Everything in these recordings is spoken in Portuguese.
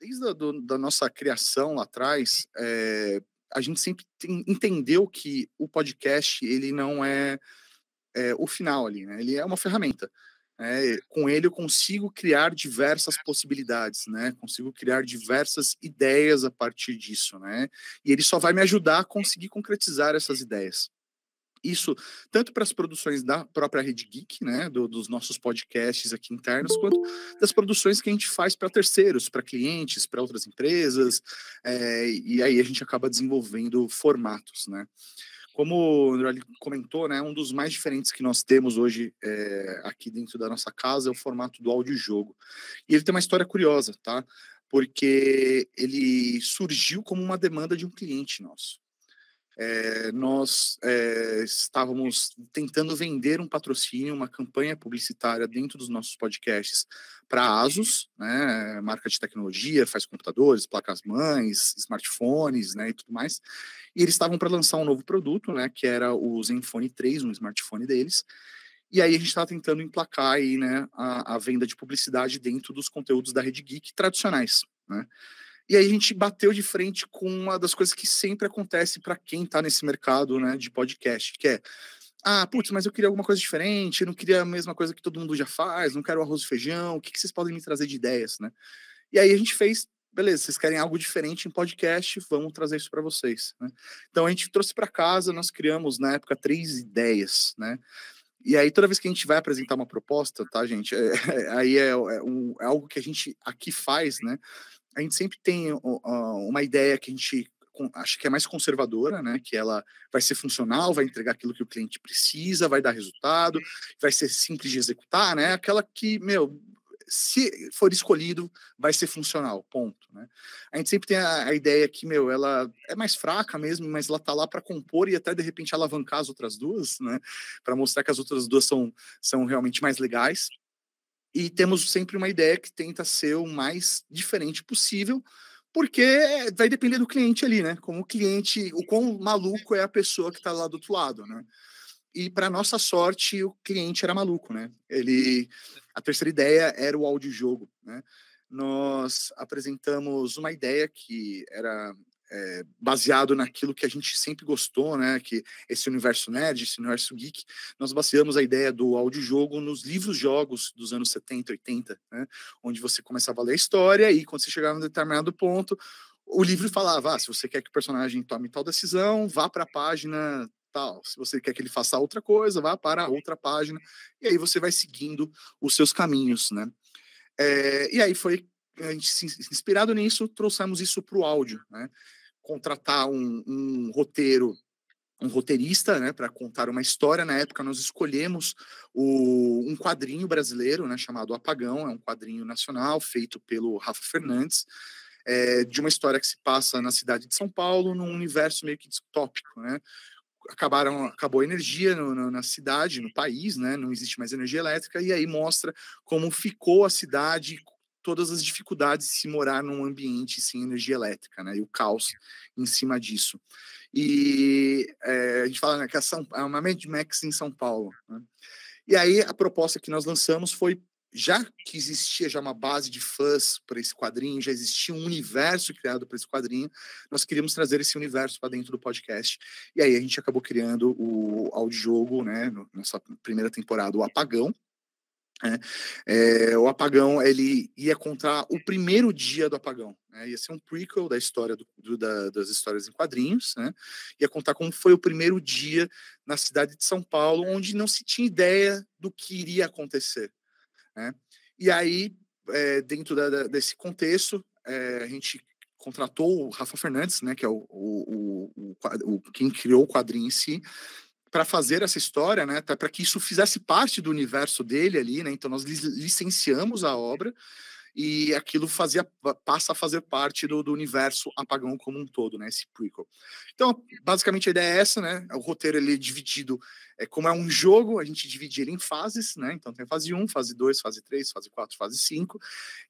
desde a do, da nossa criação lá atrás, é, a gente sempre tem, entendeu que o podcast ele não é, é, o final ali, né? Ele é uma ferramenta. Né, com ele eu consigo criar diversas possibilidades, né? Consigo criar diversas ideias a partir disso, né? E ele só vai me ajudar a conseguir concretizar essas ideias. Isso tanto para as produções da própria Rede Geek, né, do, dos nossos podcasts aqui internos, quanto das produções que a gente faz para terceiros, para clientes, para outras empresas, é, e aí a gente acaba desenvolvendo formatos, né? Como o André comentou, né, um dos mais diferentes que nós temos hoje é, aqui dentro da nossa casa é o formato do audiojogo. E ele tem uma história curiosa, tá? Porque ele surgiu como uma demanda de um cliente nosso é, nós é, estávamos tentando vender um patrocínio, uma campanha publicitária dentro dos nossos podcasts para Asus, né, marca de tecnologia, faz computadores, placas mães, smartphones, né, e tudo mais. E eles estavam para lançar um novo produto, né, que era o Zenfone 3, um smartphone deles. E aí a gente estava tentando emplacar aí, né, a, a, venda de publicidade dentro dos conteúdos da Rede Geek tradicionais, né? E aí a gente bateu de frente com uma das coisas que sempre acontece para quem está nesse mercado né, de podcast, que é ah, putz, mas eu queria alguma coisa diferente, não queria a mesma coisa que todo mundo já faz, não quero arroz e feijão, o que, que vocês podem me trazer de ideias, né? E aí a gente fez, beleza, vocês querem algo diferente em podcast, vamos trazer isso para vocês, né? Então a gente trouxe para casa, nós criamos na época três ideias, né? E aí toda vez que a gente vai apresentar uma proposta, tá, gente? É, aí é, é, um, é algo que a gente aqui faz, né? a gente sempre tem uma ideia que a gente acha que é mais conservadora, né? Que ela vai ser funcional, vai entregar aquilo que o cliente precisa, vai dar resultado, vai ser simples de executar, né? Aquela que, meu, se for escolhido, vai ser funcional, ponto, né? A gente sempre tem a, ideia que, meu, ela é mais fraca mesmo, mas ela tá lá para compor e até de repente alavancar as outras duas, né? Para mostrar que as outras duas são, são realmente mais legais e temos sempre uma ideia que tenta ser o mais diferente possível, porque vai depender do cliente ali, né? Como o cliente, o quão maluco é a pessoa que está lá do outro lado, né? E para nossa sorte, o cliente era maluco, né? Ele, a terceira ideia era o audiojogo, né? Nós apresentamos uma ideia que era é, baseado naquilo que a gente sempre gostou, né? Que esse universo nerd, esse universo geek, nós baseamos a ideia do audiojogo nos livros-jogos dos anos 70, 80, né? Onde você começava a ler a história e quando você chegava em determinado ponto, o livro falava: ah, se você quer que o personagem tome tal decisão, vá para a página tal. Se você quer que ele faça outra coisa, vá para a outra página. E aí você vai seguindo os seus caminhos, né? É, e aí foi a gente inspirado nisso trouxemos isso para o áudio, né? contratar um, um roteiro um roteirista, né, para contar uma história. Na época, nós escolhemos o, um quadrinho brasileiro, né, chamado Apagão, é um quadrinho nacional feito pelo Rafa Fernandes, é, de uma história que se passa na cidade de São Paulo, num universo meio que distópico, né. Acabaram, acabou a energia no, no, na cidade, no país, né? Não existe mais energia elétrica e aí mostra como ficou a cidade, todas as dificuldades de se morar num ambiente sem energia elétrica, né? E o caos em cima disso. E é, a gente fala né, que é, São, é uma Mad Max em São Paulo. Né? E aí a proposta que nós lançamos foi já que existia já uma base de fãs para esse quadrinho, já existia um universo criado para esse quadrinho, nós queríamos trazer esse universo para dentro do podcast. E aí a gente acabou criando o audiojogo, né, nossa primeira temporada, o Apagão, é, é, o apagão ele ia contar o primeiro dia do apagão, né? ia ser um prequel da história do, do, da, das histórias em quadrinhos, né? ia contar como foi o primeiro dia na cidade de São Paulo, onde não se tinha ideia do que iria acontecer. Né? E aí, é, dentro da, da, desse contexto, eh, a gente contratou o Rafa Fernandes, né, que é o, o, o, o, quem criou o quadrinho em si, para fazer essa história, né, para que isso fizesse parte do universo dele ali, né? Então nós licenciamos a obra, e aquilo fazia passa a fazer parte do, do, universo apagão como um todo, né? Esse prequel. Então, basicamente a ideia é essa, né? O roteiro ele é dividido, é, como é um jogo, a gente divide ele em fases, né? Então tem fase 1, fase 2, fase 3, fase 4, fase 5.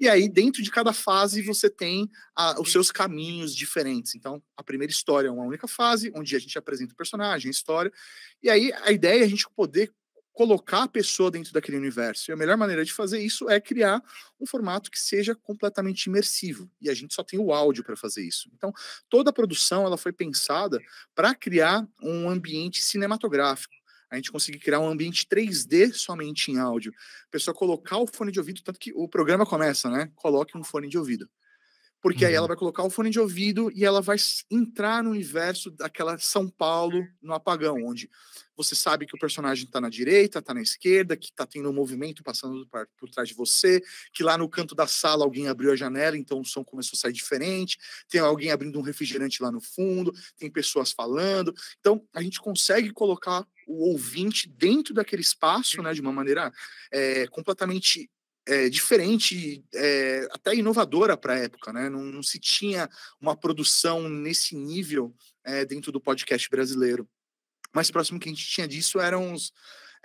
E aí dentro de cada fase você tem a, os seus caminhos diferentes. Então, a primeira história é uma única fase, onde a gente apresenta o personagem, a história. E aí a ideia é a gente poder colocar a pessoa dentro daquele universo. E a melhor maneira de fazer isso é criar um formato que seja completamente imersivo. E a gente só tem o áudio para fazer isso. Então, toda a produção ela foi pensada para criar um ambiente cinematográfico a gente conseguir criar um ambiente 3D somente em áudio. A pessoa colocar o fone de ouvido, tanto que o programa começa, né? Coloque um fone de ouvido. Porque uhum. aí ela uhum. vai colocar o fone de ouvido e ela vai entrar no universo daquela São Paulo é. no apagão, onde você sabe que o personagem está na direita, está na esquerda, que está tendo um movimento passando por trás de você, que lá no canto da sala alguém abriu a janela, então o som começou a sair diferente, tem alguém abrindo um refrigerante lá no fundo, tem pessoas falando. Então a gente consegue colocar o ouvinte dentro daquele espaço, né, de uma maneira é, completamente é, diferente, é, até inovadora para a época, né? Não, não, se tinha uma produção nesse nível é, dentro do podcast brasileiro. Mais próximo que a gente tinha disso eram os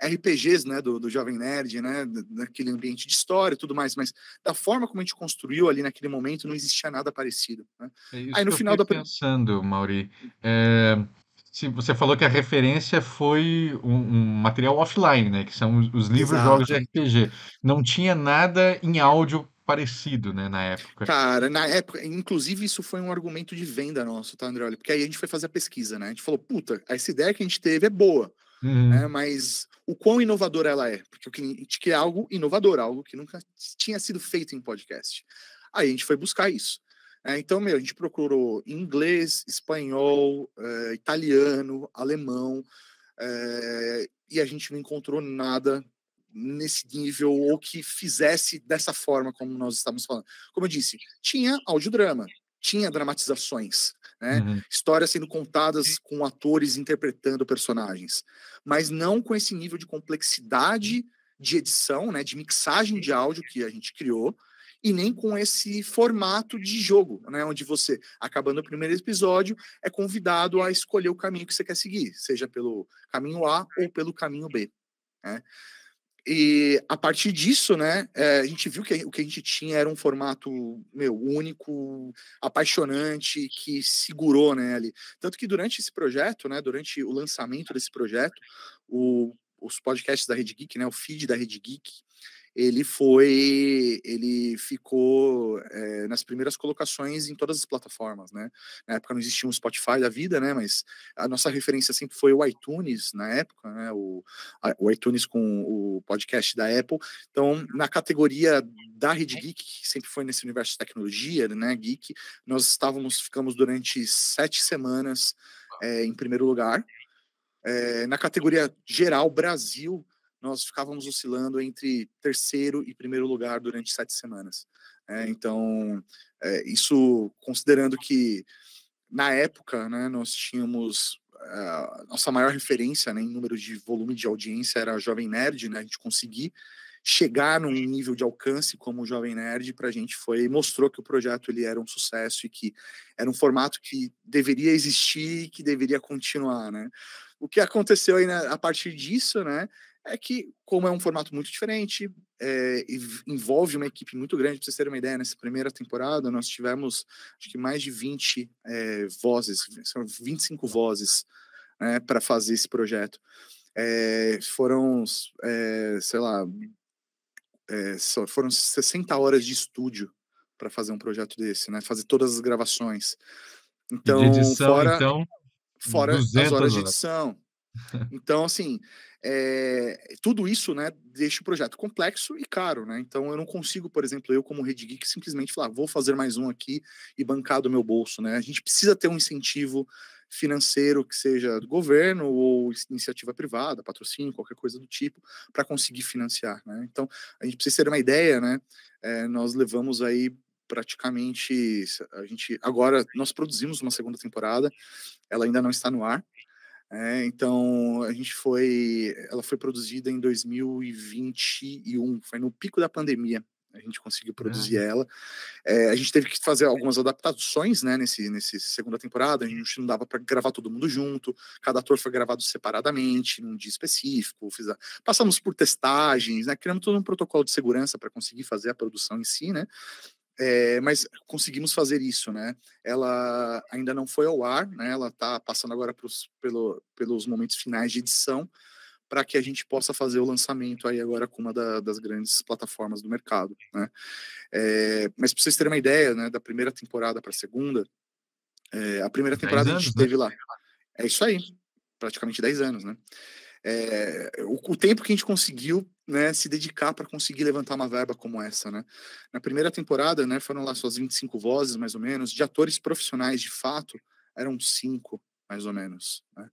RPGs, né, do, do Jovem Nerd, né, daquele ambiente de história e tudo mais, mas da forma como a gente construiu ali naquele momento, não existia nada parecido. Né? É Aí no final da pensando, Mauri, é, se você falou que a referência foi um, um material offline, né? Que são os, os livros Exato. jogos de RPG. Não tinha nada em áudio parecido, né, na época. Cara, na época, inclusive isso foi um argumento de venda nosso, tá, André? Porque aí a gente foi fazer a pesquisa, né? A gente falou, puta, essa ideia que a gente teve é boa, uhum. né? Mas o quão inovadora ela é? Porque a gente quer é algo inovador, algo que nunca tinha sido feito em podcast. Aí a gente foi buscar isso. É, então, meu, a gente procurou inglês, espanhol, é, italiano, alemão, é, e a gente não encontrou nada nesse nível ou que fizesse dessa forma como nós estamos falando. Como eu disse, tinha audiodrama, tinha dramatizações, né? Uhum. Histórias sendo contadas com atores interpretando personagens, mas não com esse nível de complexidade de edição, né, de mixagem de áudio que a gente criou, e nem com esse formato de jogo, né? Onde você, acabando o primeiro episódio, é convidado a escolher o caminho que você quer seguir, seja pelo caminho A ou pelo caminho B. Né? E a partir disso, né, é, a gente viu que o que a gente tinha era um formato meu único, apaixonante, que segurou, né, ali. Tanto que durante esse projeto, né, durante o lançamento desse projeto, o, os podcasts da Rede Geek, né, o feed da Rede Geek, ele foi, ele ficou é, nas primeiras colocações em todas as plataformas, né? Na época não existia um Spotify da vida, né? Mas a nossa referência sempre foi o iTunes na época, né? O, a, o iTunes com o podcast da Apple. Então, na categoria da Rede Geek, que sempre foi nesse universo de tecnologia, né? Geek, nós estávamos, ficamos durante sete semanas é, em primeiro lugar. É, na categoria geral, Brasil, nós ficávamos oscilando entre terceiro e primeiro lugar durante sete semanas. É, então, é, isso considerando que na época né, nós tínhamos é, a nossa maior referência né, em número de volume de audiência era a Jovem Nerd, né, a gente conseguir chegar num nível de alcance como o Jovem Nerd para a gente foi mostrou que o projeto ele era um sucesso e que era um formato que deveria existir e que deveria continuar, né? O que aconteceu aí né, a partir disso, né, é que, como é um formato muito diferente, é, envolve uma equipe muito grande, para vocês terem uma ideia, nessa primeira temporada nós tivemos acho que mais de 20 é, eh, vozes, são 25 vozes né, para fazer esse projeto. É, foram, sei lá, foram 60 horas de estúdio para fazer um projeto desse, né? Fazer todas as gravações. Então, de edição, fora, então, fora as horas de edição. Então, assim, é, tudo isso, né, deixa o projeto complexo e caro, né? Então eu não consigo, por exemplo, eu como Rede Geek simplesmente falar, vou fazer mais um aqui e bancar do meu bolso, né? A gente precisa ter um incentivo financeiro que seja do governo ou iniciativa privada, patrocínio, qualquer coisa do tipo, para conseguir financiar, né? Então a gente precisa ter uma ideia, né? É, nós levamos aí praticamente a gente agora nós produzimos uma segunda temporada, ela ainda não está no ar é, então, a gente foi. Ela foi produzida em 2021, foi no pico da pandemia. A gente conseguiu ah, produzir é. ela. É, a gente teve que fazer é. algumas adaptações, né? Nesse, nesse segunda temporada, a gente não dava para gravar todo mundo junto. Cada ator foi gravado separadamente, num dia específico. Fiz a... Passamos por testagens, né? Criamos todo um protocolo de segurança para conseguir fazer a produção em si, né? É, mas conseguimos fazer isso, né? Ela ainda não foi ao ar, né? Ela está passando agora pros, pelo, pelos momentos finais de edição para que a gente possa fazer o lançamento aí agora com uma da, das grandes plataformas do mercado, né? É, mas para vocês terem uma ideia, né? Da primeira temporada para a segunda, é, a primeira temporada anos, a gente né? teve lá. É isso aí, praticamente 10 anos, né? é, o, o, tempo que a gente conseguiu né, se dedicar para conseguir levantar uma verba como essa. Né? Na primeira temporada, né, foram lá suas 25 vozes, mais ou menos, de atores profissionais de fato, eram cinco, mais ou menos. Né?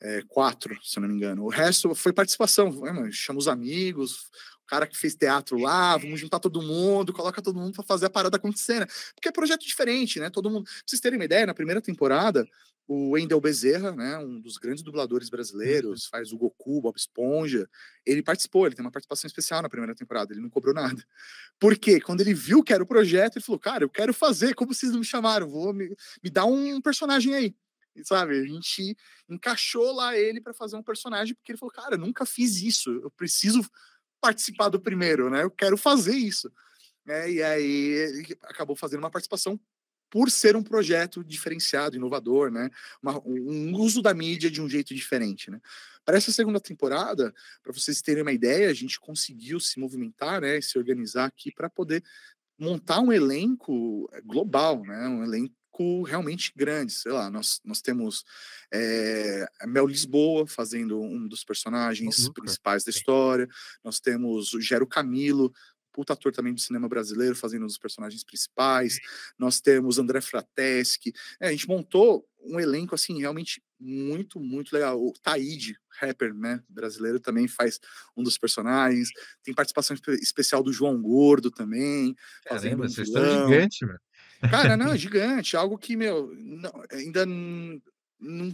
É, quatro, se não me engano. O resto foi participação. Né, Chama os amigos, o cara que fez teatro lá, vamos juntar todo mundo, coloca todo mundo para fazer a parada acontecer, né? Porque é projeto diferente, né? Todo mundo. Pra vocês terem uma ideia, na primeira temporada, o Wendel Bezerra, né, um dos grandes dubladores uhum. brasileiros, faz o Goku, Bob Esponja. Ele participou, ele tem uma participação especial na primeira temporada, ele não cobrou nada. Porque quando ele viu que era o projeto, ele falou: Cara, eu quero fazer, como vocês não me chamaram? Vou me, me dar um personagem aí. E, sabe, a gente encaixou lá ele para fazer um personagem, porque ele falou: Cara, eu nunca fiz isso, eu preciso participar do primeiro, né? Eu quero fazer isso. É, e aí acabou fazendo uma participação por ser um projeto diferenciado, inovador, né? Uma, um uso da mídia de um jeito diferente, né? Para essa segunda temporada, para vocês terem uma ideia, a gente conseguiu se movimentar, né, e se organizar aqui para poder montar um elenco eh, global, né? Um elenco realmente grande, sei lá, nós, nós temos é, Mel Lisboa fazendo um dos personagens principais da história, nós temos o Gero Camilo puta ator também do cinema brasileiro, fazendo os personagens principais. Nós temos André Frateschi. É, a gente montou um elenco, assim, realmente muito, muito legal. O Taíde, rapper né, brasileiro, também faz um dos personagens. Tem participação especial do João Gordo também. Caramba, vocês estão gigante, mano. Cara, não, gigante. Algo que, meu, não, ainda não, não,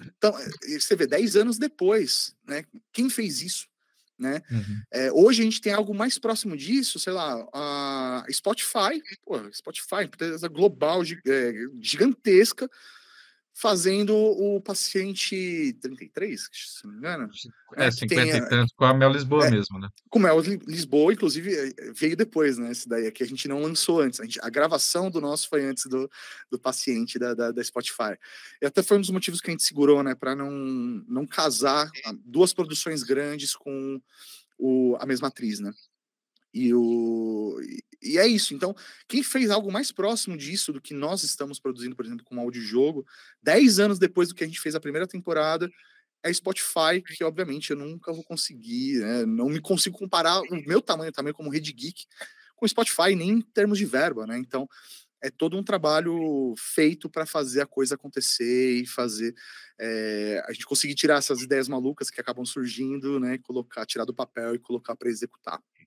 eh, você vê, 10 anos depois, né? Quem fez isso? né? Uhum. É, hoje a gente tem algo mais próximo disso, sei lá, a Spotify, pô, Spotify, empresa global, é, gigantesca, fazendo o paciente 33, se não me engano. Né, é, 50 tem, e tanto com a Mel Lisboa é, mesmo, né? Com a Mel Lisboa, inclusive, eh, veio depois, né? Esse daí que a gente não lançou antes. A, gente, a gravação do nosso foi antes do, do paciente da, da, da, Spotify. E até foi um dos motivos que a gente segurou, né? Para não, não casar ah, duas produções grandes com o, a mesma atriz, né? E, o, e é isso. Então, quem fez algo mais próximo disso do que nós estamos produzindo, por exemplo, com um audiojogo, 10 anos depois do que a gente fez a primeira temporada, é Spotify, que obviamente eu nunca vou conseguir, né? não me consigo comparar o meu tamanho também como Rede Geek com Spotify, nem em termos de verba, né? Então, é todo um trabalho feito para fazer a coisa acontecer e fazer é, a gente conseguir tirar essas ideias malucas que acabam surgindo, né? Colocar, tirar do papel e colocar para executar.